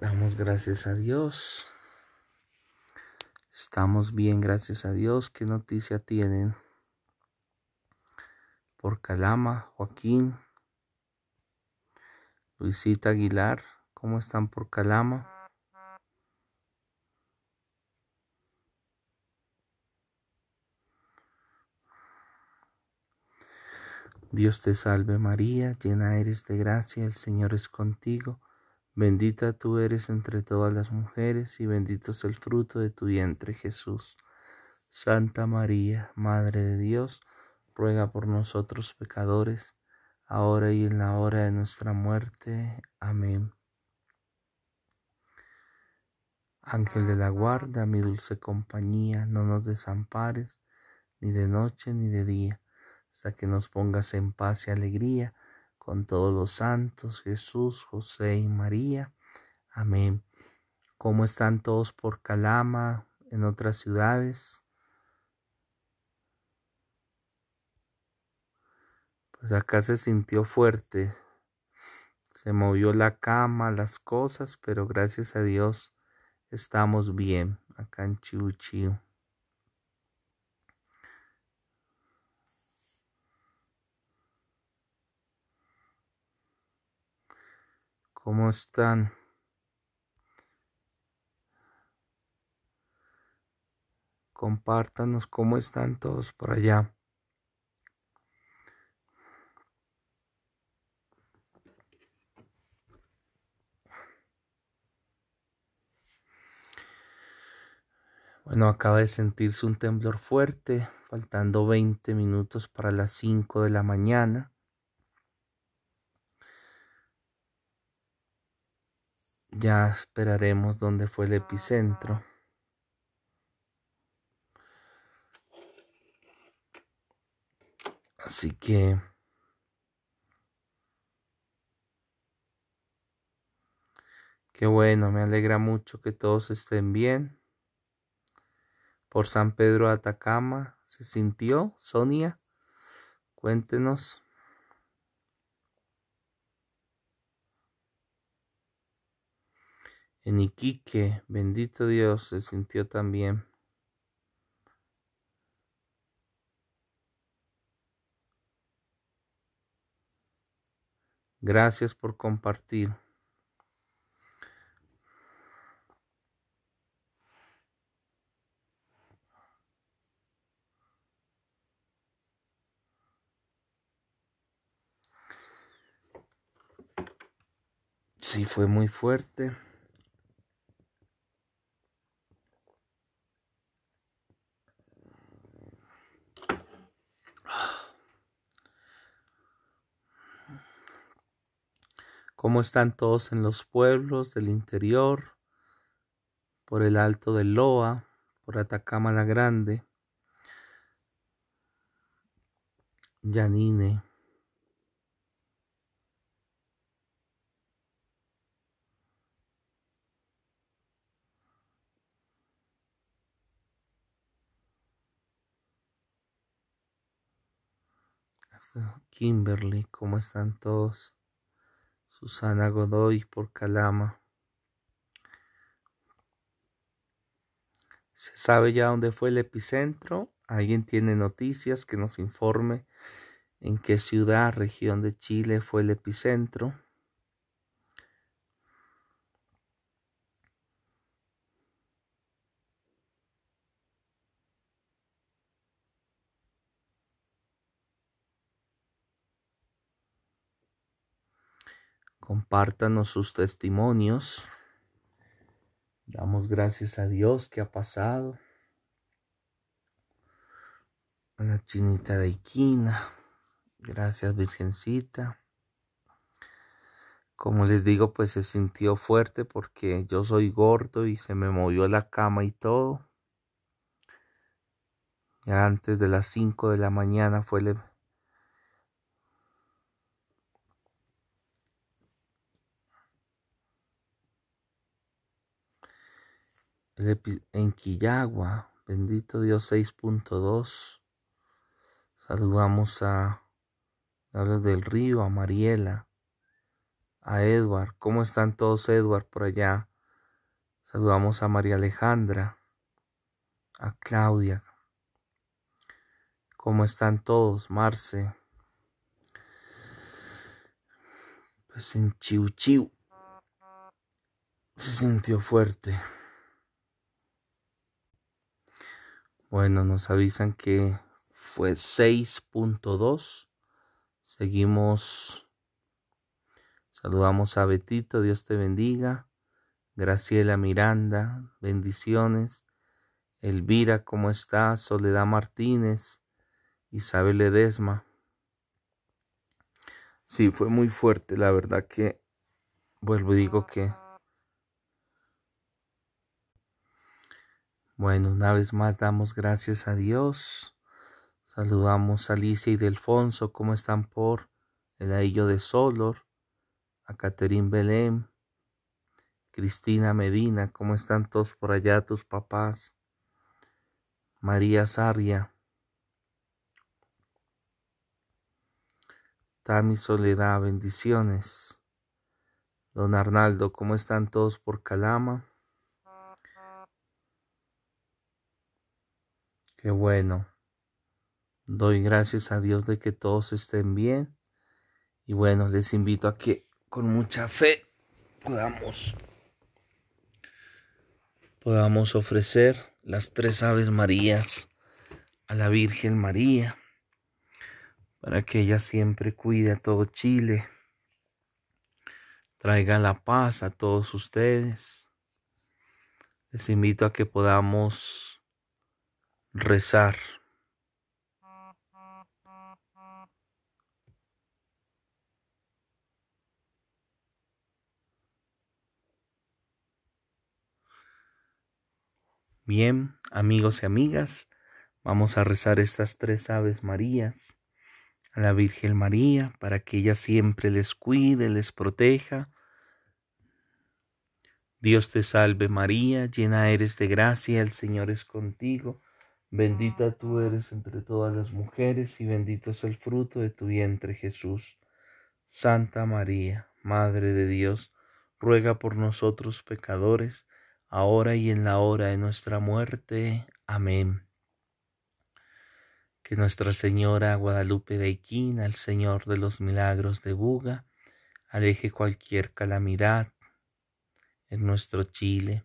Damos gracias a Dios. Estamos bien, gracias a Dios. ¿Qué noticia tienen? Por Calama, Joaquín, Luisita Aguilar, ¿cómo están por Calama? Dios te salve María, llena eres de gracia, el Señor es contigo, bendita tú eres entre todas las mujeres y bendito es el fruto de tu vientre Jesús. Santa María, Madre de Dios, ruega por nosotros pecadores, ahora y en la hora de nuestra muerte. Amén. Ángel de la guarda, mi dulce compañía, no nos desampares, ni de noche ni de día hasta que nos pongas en paz y alegría con todos los santos, Jesús, José y María. Amén. ¿Cómo están todos por Calama, en otras ciudades? Pues acá se sintió fuerte. Se movió la cama, las cosas, pero gracias a Dios estamos bien acá en Chibuchío. ¿Cómo están? Compártanos cómo están todos por allá. Bueno, acaba de sentirse un temblor fuerte, faltando 20 minutos para las 5 de la mañana. Ya esperaremos dónde fue el epicentro. Así que... Qué bueno, me alegra mucho que todos estén bien. Por San Pedro Atacama, ¿se sintió Sonia? Cuéntenos. En Iquique, bendito Dios, se sintió también. Gracias por compartir. Sí, fue muy fuerte. cómo están todos en los pueblos del interior, por el Alto de Loa, por Atacama la Grande, Yanine. Kimberly, ¿cómo están todos? Susana Godoy por Calama. ¿Se sabe ya dónde fue el epicentro? ¿Alguien tiene noticias que nos informe en qué ciudad, región de Chile fue el epicentro? compártanos sus testimonios. Damos gracias a Dios que ha pasado. A la chinita de Iquina. Gracias, Virgencita. Como les digo, pues se sintió fuerte porque yo soy gordo y se me movió la cama y todo. Ya antes de las 5 de la mañana fue el en Quillagua, bendito Dios 6.2. Saludamos a Gabriel del Río, a Mariela, a Edward. ¿Cómo están todos, Edward, por allá? Saludamos a María Alejandra, a Claudia. ¿Cómo están todos, Marce? Pues en Chiu se sintió fuerte. Bueno, nos avisan que fue 6.2. Seguimos. Saludamos a Betito, Dios te bendiga. Graciela Miranda, bendiciones. Elvira, ¿cómo está? Soledad Martínez, Isabel Edesma, Sí, fue muy fuerte, la verdad que vuelvo y digo que Bueno, una vez más damos gracias a Dios. Saludamos a Alicia y Delfonso, ¿cómo están por el aillo de Solor? A Caterín Belén, Cristina Medina, ¿cómo están todos por allá tus papás? María Sarria, Tami Soledad, bendiciones. Don Arnaldo, ¿cómo están todos por Calama? Qué bueno. Doy gracias a Dios de que todos estén bien. Y bueno, les invito a que con mucha fe podamos podamos ofrecer las tres aves marías a la Virgen María para que ella siempre cuide a todo Chile, traiga la paz a todos ustedes. Les invito a que podamos rezar. Bien, amigos y amigas, vamos a rezar estas tres aves Marías a la Virgen María para que ella siempre les cuide, les proteja. Dios te salve María, llena eres de gracia, el Señor es contigo. Bendita tú eres entre todas las mujeres y bendito es el fruto de tu vientre Jesús. Santa María, Madre de Dios, ruega por nosotros pecadores, ahora y en la hora de nuestra muerte. Amén. Que Nuestra Señora Guadalupe de Iquina, el Señor de los Milagros de Buga, aleje cualquier calamidad en nuestro Chile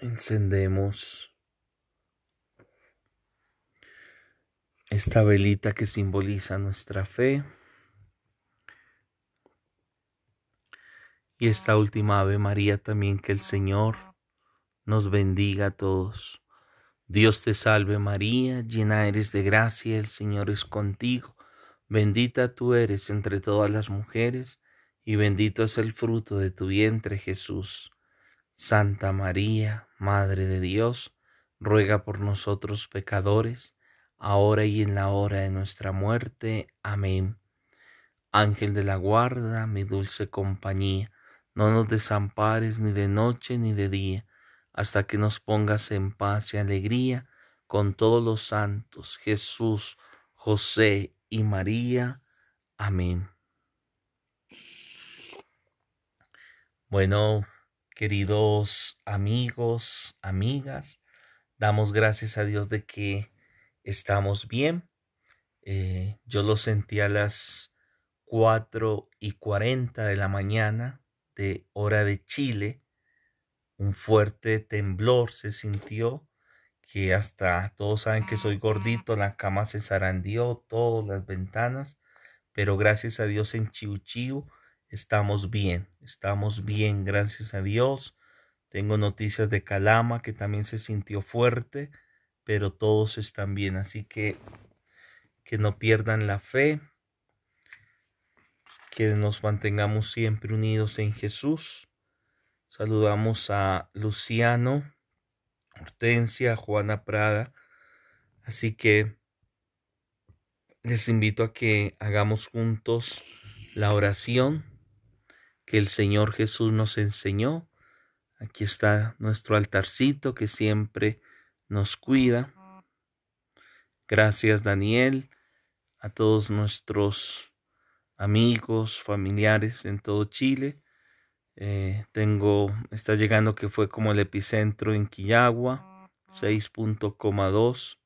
encendemos esta velita que simboliza nuestra fe y esta última Ave María también que el Señor nos bendiga a todos. Dios te salve María, llena eres de gracia, el Señor es contigo, bendita tú eres entre todas las mujeres y bendito es el fruto de tu vientre Jesús. Santa María, Madre de Dios, ruega por nosotros pecadores, ahora y en la hora de nuestra muerte. Amén. Ángel de la guarda, mi dulce compañía, no nos desampares ni de noche ni de día, hasta que nos pongas en paz y alegría con todos los santos, Jesús, José y María. Amén. Bueno, Queridos amigos, amigas, damos gracias a Dios de que estamos bien. Eh, yo lo sentí a las cuatro y cuarenta de la mañana de hora de Chile. Un fuerte temblor se sintió que hasta todos saben que soy ah. gordito, la cama se zarandió, todas las ventanas, pero gracias a Dios en Chiu estamos bien, estamos bien, gracias a Dios. Tengo noticias de Calama que también se sintió fuerte, pero todos están bien, así que que no pierdan la fe, que nos mantengamos siempre unidos en Jesús. Saludamos a Luciano, Hortensia, Juana Prada. Así que les invito a que hagamos juntos la oración que el Señor Jesús nos enseñó. Aquí está nuestro altarcito que siempre nos cuida. Gracias Daniel, a todos nuestros amigos, familiares en todo Chile. Eh, tengo, está llegando que fue como el epicentro en Quillagua, 6.2.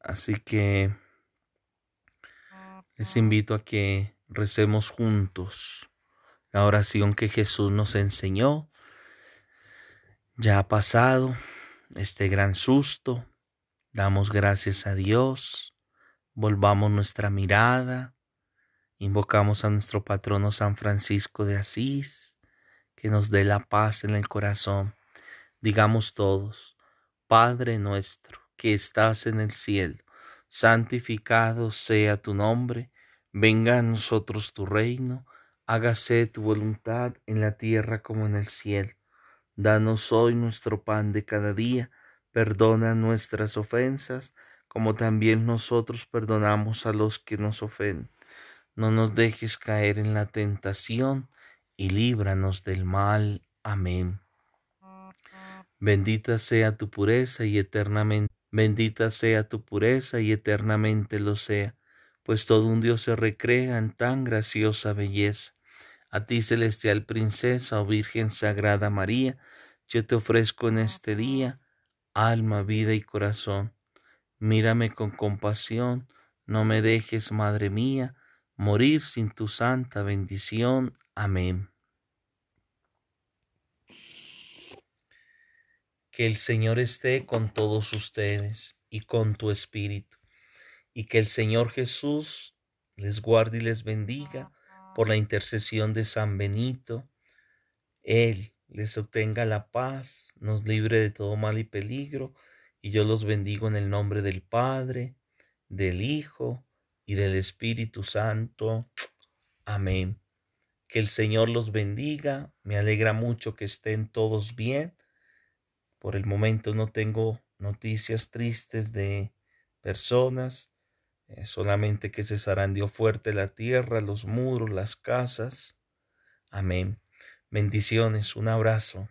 Así que les invito a que recemos juntos la oración que Jesús nos enseñó. Ya ha pasado este gran susto, damos gracias a Dios, volvamos nuestra mirada, invocamos a nuestro patrono San Francisco de Asís, que nos dé la paz en el corazón. Digamos todos, Padre nuestro que estás en el cielo, santificado sea tu nombre Venga a nosotros tu reino, hágase tu voluntad en la tierra como en el cielo. Danos hoy nuestro pan de cada día, perdona nuestras ofensas, como también nosotros perdonamos a los que nos ofenden. No nos dejes caer en la tentación, y líbranos del mal. Amén. Bendita sea tu pureza y eternamente, bendita sea tu pureza y eternamente lo sea pues todo un Dios se recrea en tan graciosa belleza. A ti, celestial princesa o Virgen Sagrada María, yo te ofrezco en este día alma, vida y corazón. Mírame con compasión, no me dejes, Madre mía, morir sin tu santa bendición. Amén. Que el Señor esté con todos ustedes y con tu espíritu y que el Señor Jesús les guarde y les bendiga por la intercesión de San Benito. Él les obtenga la paz, nos libre de todo mal y peligro, y yo los bendigo en el nombre del Padre, del Hijo y del Espíritu Santo. Amén. Que el Señor los bendiga. Me alegra mucho que estén todos bien. Por el momento no tengo noticias tristes de personas. Eh, solamente que se zarandeó fuerte la tierra, los muros, las casas. Amén. Bendiciones, un abrazo.